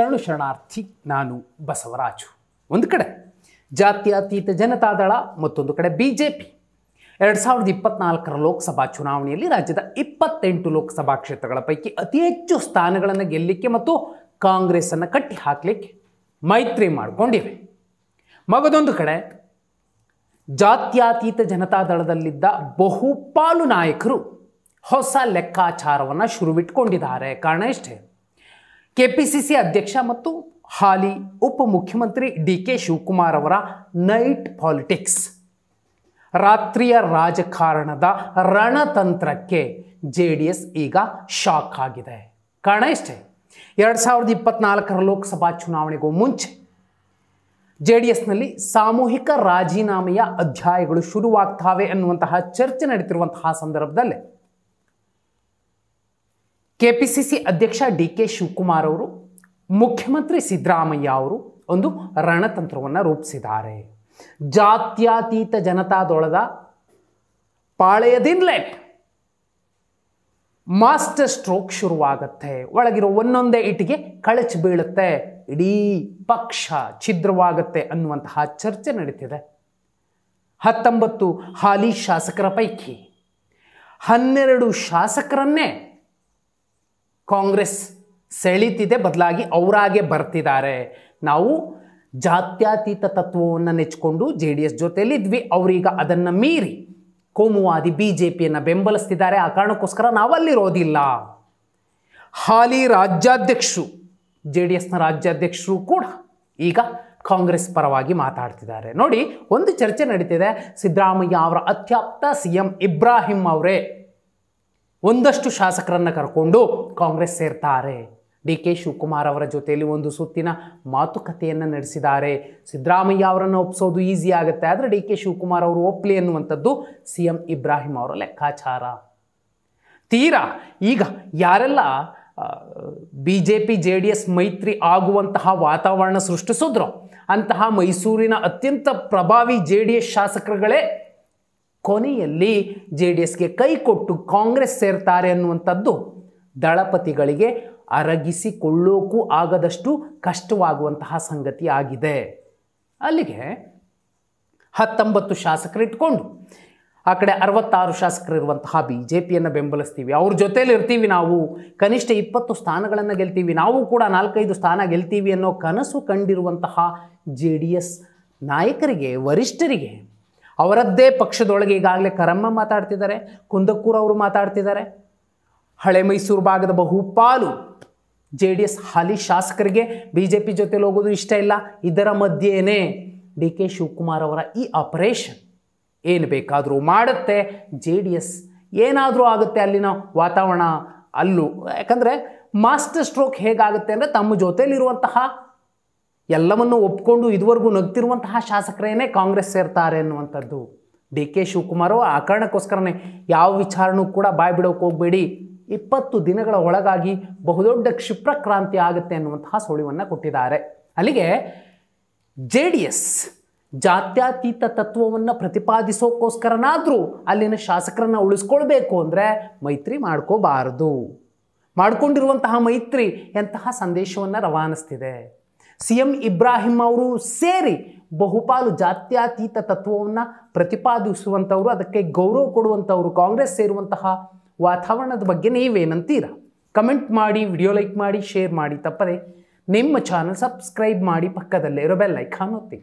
ಶರಣು ಶರಣಾರ್ಥಿ ನಾನು ಬಸವರಾಜು ಒಂದು ಕಡೆ ಜಾತ್ಯತೀತ ಜನತಾದಳ ಮತ್ತೊಂದು ಕಡೆ ಬಿ ಜೆ ಪಿ ಎರಡು ಸಾವಿರದ ಇಪ್ಪತ್ನಾಲ್ಕರ ಲೋಕಸಭಾ ಚುನಾವಣೆಯಲ್ಲಿ ರಾಜ್ಯದ ಇಪ್ಪತ್ತೆಂಟು ಲೋಕಸಭಾ ಕ್ಷೇತ್ರಗಳ ಪೈಕಿ ಅತಿ ಹೆಚ್ಚು ಸ್ಥಾನಗಳನ್ನು ಗೆಲ್ಲಲಿಕ್ಕೆ ಮತ್ತು ಕಾಂಗ್ರೆಸ್ಸನ್ನು ಕಟ್ಟಿ ಹಾಕಲಿಕ್ಕೆ ಮೈತ್ರಿ ಮಾಡಿಕೊಂಡಿವೆ ಮಗದೊಂದು ಕಡೆ ಜಾತ್ಯತೀತ ಜನತಾದಳದಲ್ಲಿದ್ದ ಬಹುಪಾಲು ನಾಯಕರು ಹೊಸ ಲೆಕ್ಕಾಚಾರವನ್ನು ಶುರುವಿಟ್ಕೊಂಡಿದ್ದಾರೆ ಕಾರಣ ಇಷ್ಟೇ ಸಿ ಅಧ್ಯಕ್ಷ ಮತ್ತು ಹಾಲಿ ಉಪಮುಖ್ಯಮಂತ್ರಿ ಡಿ ಕೆ ಶಿವಕುಮಾರ್ ಅವರ ನೈಟ್ ಪಾಲಿಟಿಕ್ಸ್ ರಾತ್ರಿಯ ರಾಜಕಾರಣದ ರಣತಂತ್ರಕ್ಕೆ ಜೆ ಡಿ ಎಸ್ ಈಗ ಶಾಕ್ ಆಗಿದೆ ಕಾರಣ ಇಷ್ಟೇ ಎರಡು ಸಾವಿರದ ಇಪ್ಪತ್ನಾಲ್ಕರ ಲೋಕಸಭಾ ಚುನಾವಣೆಗೂ ಮುಂಚೆ ಜೆ ಡಿ ಎಸ್ನಲ್ಲಿ ಸಾಮೂಹಿಕ ರಾಜೀನಾಮೆಯ ಅಧ್ಯಾಯಗಳು ಶುರುವಾಗ್ತಾವೆ ಅನ್ನುವಂತಹ ಚರ್ಚೆ ನಡೀತಿರುವಂತಹ ಸಂದರ್ಭದಲ್ಲೇ ಕೆ ಪಿ ಸಿ ಸಿ ಅಧ್ಯಕ್ಷ ಡಿ ಕೆ ಶಿವಕುಮಾರ್ ಅವರು ಮುಖ್ಯಮಂತ್ರಿ ಸಿದ್ದರಾಮಯ್ಯ ಅವರು ಒಂದು ರಣತಂತ್ರವನ್ನು ರೂಪಿಸಿದ್ದಾರೆ ಜಾತ್ಯಾತೀತ ಜನತಾದೊಳದ ಪಾಳೆಯದಿಂದಲೇ ಮಾಸ್ಟರ್ ಸ್ಟ್ರೋಕ್ ಶುರುವಾಗತ್ತೆ ಒಳಗಿರೋ ಒಂದೊಂದೇ ಇಟಿಗೆ ಕಳಚಿ ಬೀಳುತ್ತೆ ಇಡೀ ಪಕ್ಷ ಛಿದ್ರವಾಗುತ್ತೆ ಅನ್ನುವಂತಹ ಚರ್ಚೆ ನಡೀತಿದೆ ಹತ್ತೊಂಬತ್ತು ಹಾಲಿ ಶಾಸಕರ ಪೈಕಿ ಹನ್ನೆರಡು ಶಾಸಕರನ್ನೇ ಕಾಂಗ್ರೆಸ್ ಸೆಳೀತಿದೆ ಬದಲಾಗಿ ಅವರಾಗೆ ಬರ್ತಿದ್ದಾರೆ ನಾವು ಜಾತ್ಯತೀತ ತತ್ವವನ್ನು ನೆಚ್ಚಿಕೊಂಡು ಜೆ ಡಿ ಎಸ್ ಜೊತೆಯಲ್ಲಿದ್ವಿ ಅವರೀಗ ಅದನ್ನು ಮೀರಿ ಕೋಮುವಾದಿ ಬಿ ಜೆ ಪಿಯನ್ನು ಬೆಂಬಲಿಸ್ತಿದ್ದಾರೆ ಆ ಕಾರಣಕ್ಕೋಸ್ಕರ ನಾವಲ್ಲಿರೋದಿಲ್ಲ ಹಾಲಿ ರಾಜ್ಯಾಧ್ಯಕ್ಷರು ಜೆ ಡಿ ಎಸ್ನ ರಾಜ್ಯಾಧ್ಯಕ್ಷರು ಕೂಡ ಈಗ ಕಾಂಗ್ರೆಸ್ ಪರವಾಗಿ ಮಾತಾಡ್ತಿದ್ದಾರೆ ನೋಡಿ ಒಂದು ಚರ್ಚೆ ನಡೀತಿದೆ ಸಿದ್ದರಾಮಯ್ಯ ಅವರ ಅತ್ಯಾಪ್ತ ಸಿ ಎಂ ಇಬ್ರಾಹಿಂ ಅವರೇ ಒಂದಷ್ಟು ಶಾಸಕರನ್ನು ಕರ್ಕೊಂಡು ಕಾಂಗ್ರೆಸ್ ಸೇರ್ತಾರೆ ಡಿ ಕೆ ಶಿವಕುಮಾರ್ ಅವರ ಜೊತೆಯಲ್ಲಿ ಒಂದು ಸುತ್ತಿನ ಮಾತುಕತೆಯನ್ನು ನಡೆಸಿದ್ದಾರೆ ಸಿದ್ದರಾಮಯ್ಯ ಅವರನ್ನು ಒಪ್ಪಿಸೋದು ಈಸಿ ಆಗುತ್ತೆ ಆದರೆ ಡಿ ಕೆ ಶಿವಕುಮಾರ್ ಅವರು ಒಪ್ಪಲಿ ಅನ್ನುವಂಥದ್ದು ಸಿ ಎಂ ಇಬ್ರಾಹಿಂ ಅವರ ಲೆಕ್ಕಾಚಾರ ತೀರಾ ಈಗ ಯಾರೆಲ್ಲ B J P J D S ಮೈತ್ರಿ ಆಗುವಂತಹ ವಾತಾವರಣ ಸೃಷ್ಟಿಸಿದ್ರು ಅಂತಹ ಮೈಸೂರಿನ ಅತ್ಯಂತ ಪ್ರಭಾವಿ ಜೆ ಡಿ ಎಸ್ ಶಾಸಕರುಗಳೇ ಕೊನೆಯಲ್ಲಿ ಜೆ ಡಿ ಎಸ್ಗೆ ಕೈ ಕೊಟ್ಟು ಕಾಂಗ್ರೆಸ್ ಸೇರ್ತಾರೆ ಅನ್ನುವಂಥದ್ದು ದಳಪತಿಗಳಿಗೆ ಅರಗಿಸಿಕೊಳ್ಳೋಕು ಆಗದಷ್ಟು ಕಷ್ಟವಾಗುವಂತಹ ಸಂಗತಿ ಆಗಿದೆ ಅಲ್ಲಿಗೆ ಹತ್ತೊಂಬತ್ತು ಇಟ್ಕೊಂಡು ಆ ಕಡೆ ಅರವತ್ತಾರು ಇರುವಂತಹ ಬಿ ಜೆ ಪಿಯನ್ನು ಬೆಂಬಲಿಸ್ತೀವಿ ಅವ್ರ ಜೊತೇಲಿ ಇರ್ತೀವಿ ನಾವು ಕನಿಷ್ಠ ಇಪ್ಪತ್ತು ಸ್ಥಾನಗಳನ್ನು ಗೆಲ್ತೀವಿ ನಾವು ಕೂಡ ನಾಲ್ಕೈದು ಸ್ಥಾನ ಗೆಲ್ತೀವಿ ಅನ್ನೋ ಕನಸು ಕಂಡಿರುವಂತಹ ಜೆ ಡಿ ಎಸ್ ನಾಯಕರಿಗೆ ವರಿಷ್ಠರಿಗೆ ಅವರದ್ದೇ ಪಕ್ಷದೊಳಗೆ ಈಗಾಗಲೇ ಕರಮ್ಮ ಮಾತಾಡ್ತಿದ್ದಾರೆ ಕುಂದಕ್ಕೂರವರು ಮಾತಾಡ್ತಿದ್ದಾರೆ ಹಳೆ ಮೈಸೂರು ಭಾಗದ ಬಹುಪಾಲು ಜೆ ಡಿ ಎಸ್ ಹಾಲಿ ಶಾಸಕರಿಗೆ ಬಿ ಜೆ ಪಿ ಜೊತೆಲಿ ಹೋಗೋದು ಇಷ್ಟ ಇಲ್ಲ ಇದರ ಮಧ್ಯೆಯೇ ಡಿ ಕೆ ಶಿವಕುಮಾರ್ ಅವರ ಈ ಆಪರೇಷನ್ ಏನು ಬೇಕಾದರೂ ಮಾಡುತ್ತೆ ಜೆ ಡಿ ಎಸ್ ಏನಾದರೂ ಆಗುತ್ತೆ ಅಲ್ಲಿನ ವಾತಾವರಣ ಅಲ್ಲೂ ಯಾಕಂದರೆ ಮಾಸ್ಟರ್ ಸ್ಟ್ರೋಕ್ ಹೇಗಾಗುತ್ತೆ ಅಂದರೆ ತಮ್ಮ ಜೊತೆಯಲ್ಲಿರುವಂತಹ ಎಲ್ಲವನ್ನು ಒಪ್ಕೊಂಡು ಇದುವರೆಗೂ ನಗ್ತಿರುವಂತಹ ಶಾಸಕರೇನೇ ಕಾಂಗ್ರೆಸ್ ಸೇರ್ತಾರೆ ಅನ್ನುವಂಥದ್ದು ಡಿ ಕೆ ಶಿವಕುಮಾರ್ ಆ ಕಾರಣಕ್ಕೋಸ್ಕರನೇ ಯಾವ ವಿಚಾರನೂ ಕೂಡ ಬಾಯ್ಬಿಡೋಕೆ ಹೋಗಬೇಡಿ ಇಪ್ಪತ್ತು ದಿನಗಳ ಒಳಗಾಗಿ ಬಹುದೊಡ್ಡ ಕ್ಷಿಪ್ರಕ್ರಾಂತಿ ಆಗುತ್ತೆ ಅನ್ನುವಂತಹ ಸುಳಿವನ್ನು ಕೊಟ್ಟಿದ್ದಾರೆ ಅಲ್ಲಿಗೆ ಜೆ ಡಿ ಎಸ್ ಜಾತ್ಯತೀತ ತತ್ವವನ್ನು ಪ್ರತಿಪಾದಿಸೋಕ್ಕೋಸ್ಕರನಾದರೂ ಅಲ್ಲಿನ ಶಾಸಕರನ್ನು ಉಳಿಸ್ಕೊಳ್ಬೇಕು ಅಂದರೆ ಮೈತ್ರಿ ಮಾಡ್ಕೋಬಾರದು ಮಾಡಿಕೊಂಡಿರುವಂತಹ ಮೈತ್ರಿ ಎಂತಹ ಸಂದೇಶವನ್ನು ರವಾನಿಸ್ತಿದೆ ಸಿ ಎಂ ಇಬ್ರಾಹಿಂ ಅವರು ಸೇರಿ ಬಹುಪಾಲು ಜಾತ್ಯತೀತ ತತ್ವವನ್ನು ಪ್ರತಿಪಾದಿಸುವಂಥವರು ಅದಕ್ಕೆ ಗೌರವ ಕೊಡುವಂಥವರು ಕಾಂಗ್ರೆಸ್ ಸೇರುವಂತಹ ವಾತಾವರಣದ ಬಗ್ಗೆ ನೀವೇನಂತೀರ ಕಮೆಂಟ್ ಮಾಡಿ ವಿಡಿಯೋ ಲೈಕ್ ಮಾಡಿ ಶೇರ್ ಮಾಡಿ ತಪ್ಪದೆ ನಿಮ್ಮ ಚಾನಲ್ ಸಬ್ಸ್ಕ್ರೈಬ್ ಮಾಡಿ ಪಕ್ಕದಲ್ಲೇ ಇರೋ ಬೆಲ್ ಐಕಾನ್ ಒತ್ತಿ